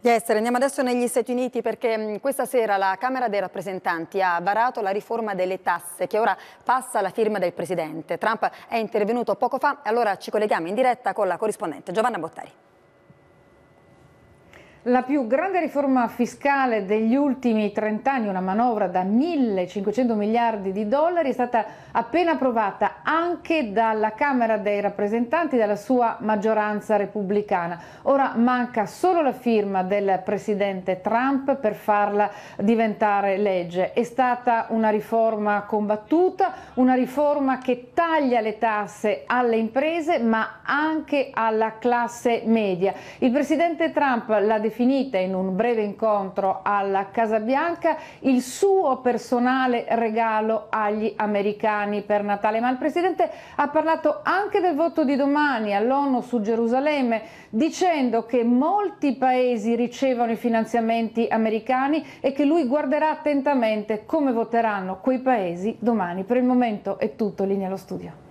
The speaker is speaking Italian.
di essere. Andiamo adesso negli Stati Uniti perché questa sera la Camera dei rappresentanti ha varato la riforma delle tasse che ora passa alla firma del Presidente. Trump è intervenuto poco fa, allora ci colleghiamo in diretta con la corrispondente Giovanna Bottari. La più grande riforma fiscale degli ultimi 30 anni, una manovra da 1.500 miliardi di dollari, è stata appena approvata anche dalla Camera dei rappresentanti, dalla sua maggioranza repubblicana. Ora manca solo la firma del presidente Trump per farla diventare legge. È stata una riforma combattuta, una riforma che taglia le tasse alle imprese ma anche alla classe media. Il presidente Trump la definisce finita in un breve incontro alla Casa Bianca il suo personale regalo agli americani per Natale, ma il Presidente ha parlato anche del voto di domani all'ONU su Gerusalemme dicendo che molti paesi ricevono i finanziamenti americani e che lui guarderà attentamente come voteranno quei paesi domani. Per il momento è tutto, linea allo studio.